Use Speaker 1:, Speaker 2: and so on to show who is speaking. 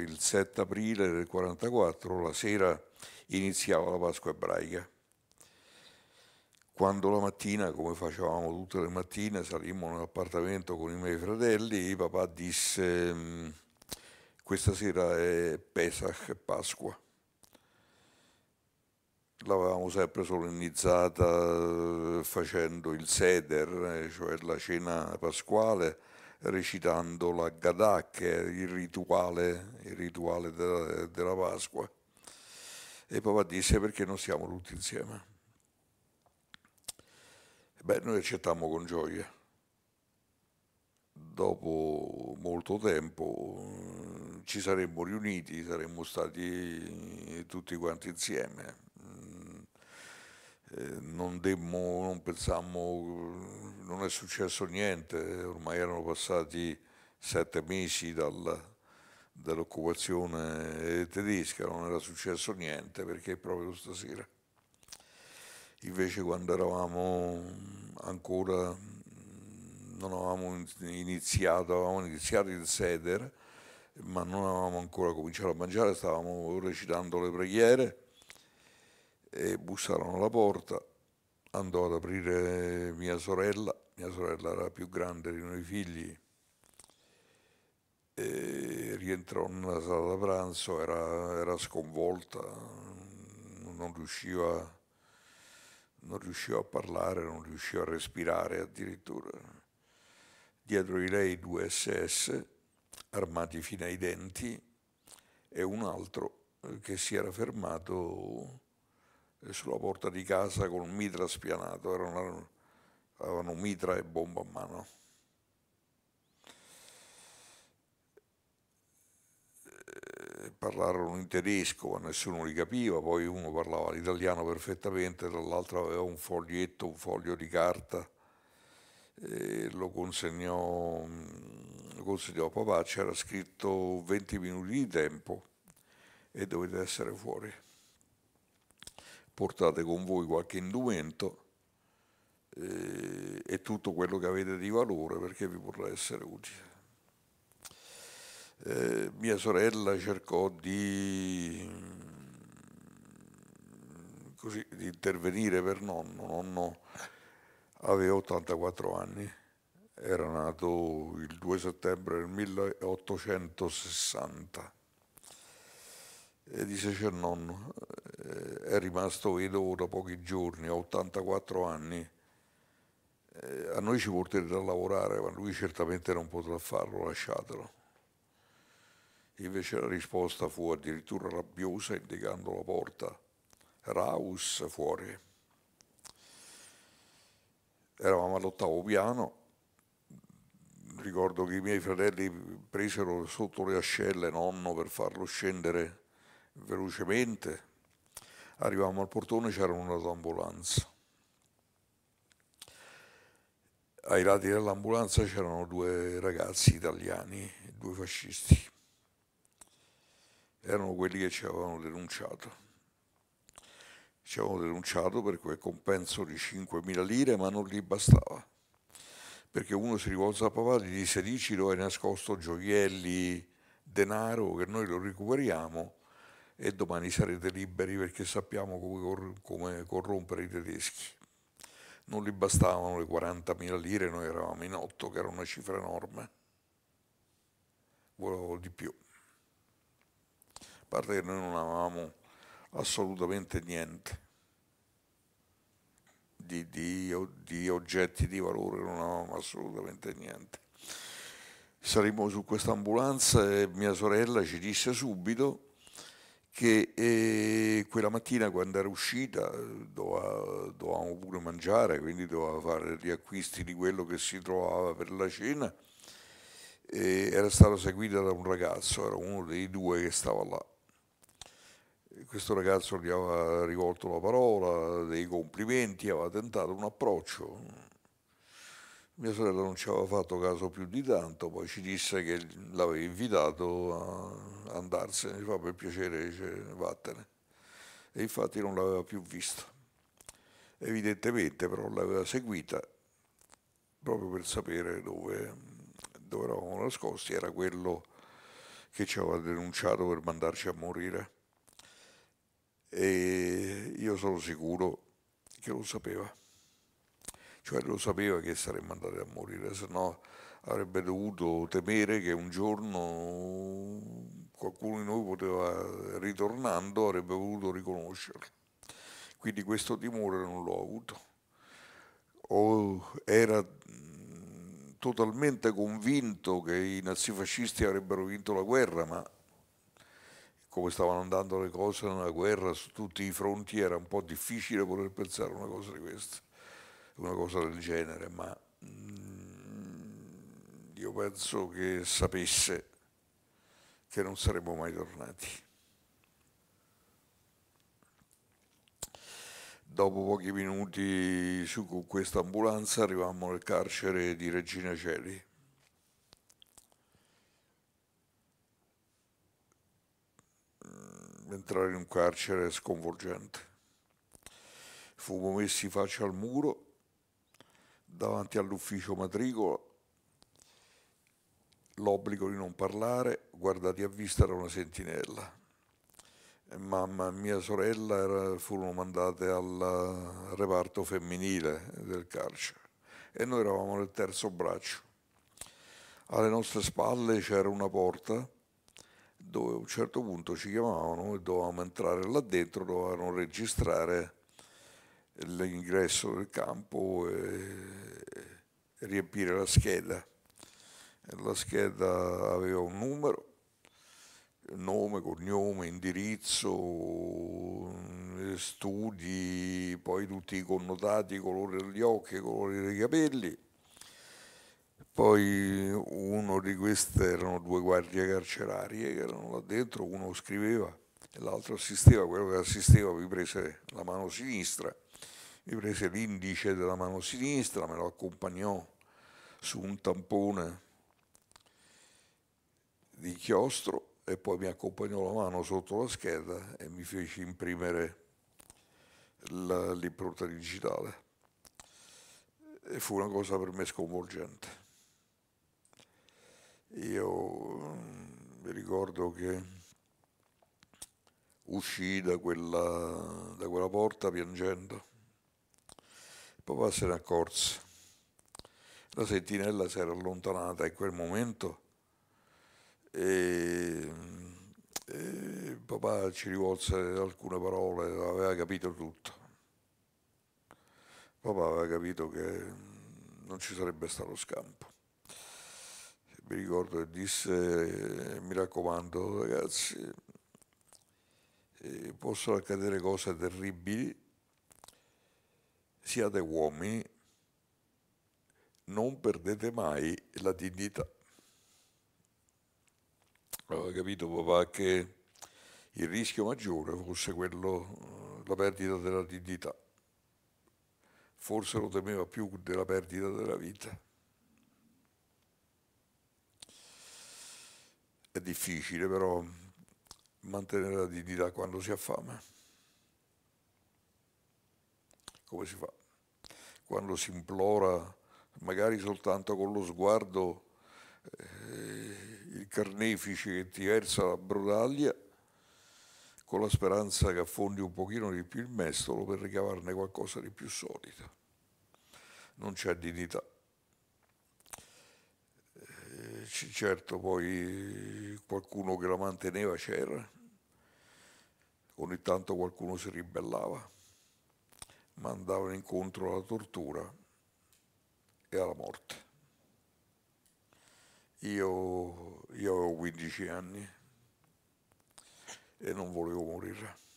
Speaker 1: il 7 aprile del 44, la sera iniziava la Pasqua ebraica. Quando la mattina, come facevamo tutte le mattine, salimmo nell'appartamento con i miei fratelli, il papà disse mm, questa sera è Pesach e Pasqua. L'avevamo sempre solennizzata eh, facendo il seder, eh, cioè la cena pasquale, recitando la Gadà, che è il rituale, il rituale della, della Pasqua. E papà disse perché non siamo tutti insieme. Beh, noi accettammo con gioia. Dopo molto tempo mm, ci saremmo riuniti, saremmo stati tutti quanti insieme. Mm, eh, non, demmo, non pensammo non è successo niente, ormai erano passati sette mesi dal, dall'occupazione tedesca, non era successo niente perché proprio stasera. Invece quando eravamo ancora, non avevamo iniziato, avevamo iniziato il seder, ma non avevamo ancora cominciato a mangiare, stavamo recitando le preghiere e bussarono alla porta, andò ad aprire mia sorella mia sorella era la più grande di noi figli, e rientrò nella sala da pranzo, era, era sconvolta, non riusciva, non riusciva a parlare, non riusciva a respirare addirittura. Dietro di lei due SS armati fino ai denti e un altro eh, che si era fermato eh, sulla porta di casa con un mitra spianato, era una, avevano mitra e bomba a mano. Eh, parlarono in tedesco, ma nessuno li capiva, poi uno parlava l'italiano perfettamente, dall'altro aveva un foglietto, un foglio di carta, lo consegnò, mm, lo consegnò a papà, c'era scritto 20 minuti di tempo e dovete essere fuori. Portate con voi qualche indumento eh, e tutto quello che avete di valore perché vi potrà essere utile. Eh, mia sorella cercò di, mm, così, di intervenire per nonno. Nonno aveva 84 anni, era nato il 2 settembre del 1860 e disse c'è nonno, eh, è rimasto vedovo da pochi giorni, ha 84 anni, noi ci porterà a lavorare, ma lui certamente non potrà farlo, lasciatelo. Invece la risposta fu addirittura rabbiosa, indicando la porta. Raus fuori. Eravamo all'ottavo piano, ricordo che i miei fratelli presero sotto le ascelle nonno per farlo scendere velocemente. Arrivavamo al portone, c'era una d'ambulanza. ai lati dell'ambulanza c'erano due ragazzi italiani, due fascisti. Erano quelli che ci avevano denunciato. Ci avevano denunciato per quel compenso di 5.000 lire, ma non gli bastava. Perché uno si rivolse a papà e gli disse: Dici dove hai nascosto gioielli, denaro, che noi lo recuperiamo e domani sarete liberi perché sappiamo come, corrompere i tedeschi non gli bastavano le 40.000 lire, noi eravamo in otto, che era una cifra enorme, volevo di più. A parte che noi non avevamo assolutamente niente di, di, di oggetti di valore, non avevamo assolutamente niente. Salimmo su questa ambulanza e mia sorella ci disse subito che eh, quella mattina quando era uscita eh, doveva, dovevamo pure mangiare, quindi doveva fare gli acquisti di quello che si trovava per la cena, e era stata seguita da un ragazzo, era uno dei due che stava là. Questo ragazzo gli aveva rivolto la parola, dei complimenti, aveva tentato un approccio, mia sorella non ci aveva fatto caso più di tanto, poi ci disse che l'aveva invitato a andarsene, fa per piacere, dice, vattene. E infatti non l'aveva più vista. Evidentemente però l'aveva seguita proprio per sapere dove, dove eravamo nascosti, era quello che ci aveva denunciato per mandarci a morire. E io sono sicuro che lo sapeva cioè lo sapeva che saremmo andati a morire, se no avrebbe dovuto temere che un giorno qualcuno di noi poteva, ritornando, avrebbe voluto riconoscerlo. Quindi questo timore non l'ho avuto. O era totalmente convinto che i nazifascisti avrebbero vinto la guerra, ma come stavano andando le cose nella guerra su tutti i fronti era un po' difficile voler pensare a una cosa di questa una cosa del genere, ma mh, mm, io penso che sapesse che non saremmo mai tornati. Dopo pochi minuti su con questa ambulanza arrivammo nel carcere di Regina Celi. Mm, entrare in un carcere sconvolgente. Fumo messi faccia al muro davanti all'ufficio matricola l'obbligo di non parlare, guardati a vista era una sentinella. Mamma e mia sorella era, furono mandate al reparto femminile del carcere e noi eravamo nel terzo braccio. Alle nostre spalle c'era una porta dove a un certo punto ci chiamavano e dovevamo entrare là dentro, dovevano registrare l'ingresso del campo e riempire la scheda. La scheda aveva un numero, nome, cognome, indirizzo, eh, studi, poi tutti i connotati, colore degli occhi, colore dei capelli. Poi uno di questi erano due guardie carcerarie eh, che erano là dentro, uno scriveva e l'altro assisteva, quello che assisteva vi prese la mano sinistra mi prese l'indice della mano sinistra, me lo accompagnò su un tampone di chiostro e poi mi accompagnò la mano sotto la scheda e mi fece imprimere l'impronta digitale. E fu una cosa per me sconvolgente. Io mm, mi ricordo che uscì da quella, da quella porta piangendo Papà se ne accorse. La sentinella si era allontanata in quel momento e, e papà ci rivolse alcune parole, aveva capito tutto. Papà aveva capito che non ci sarebbe stato scampo. Mi ricordo che disse, mi raccomando ragazzi, eh, possono accadere cose terribili, Siate uomini, non perdete mai la dignità. Aveva capito papà che il rischio maggiore fosse quello, eh, la perdita della dignità. Forse lo temeva più della perdita della vita. È difficile però mantenere la dignità quando si ha fame come si fa quando si implora, magari soltanto con lo sguardo, eh, il carnefice che ti versa la brodaglia, con la speranza che affondi un pochino di più il mestolo per ricavarne qualcosa di più solido. Non c'è dignità. Eh, certo poi qualcuno che la manteneva c'era, ogni tanto qualcuno si ribellava ma andavano incontro alla tortura e alla morte. Io, io avevo 15 anni e non volevo morire.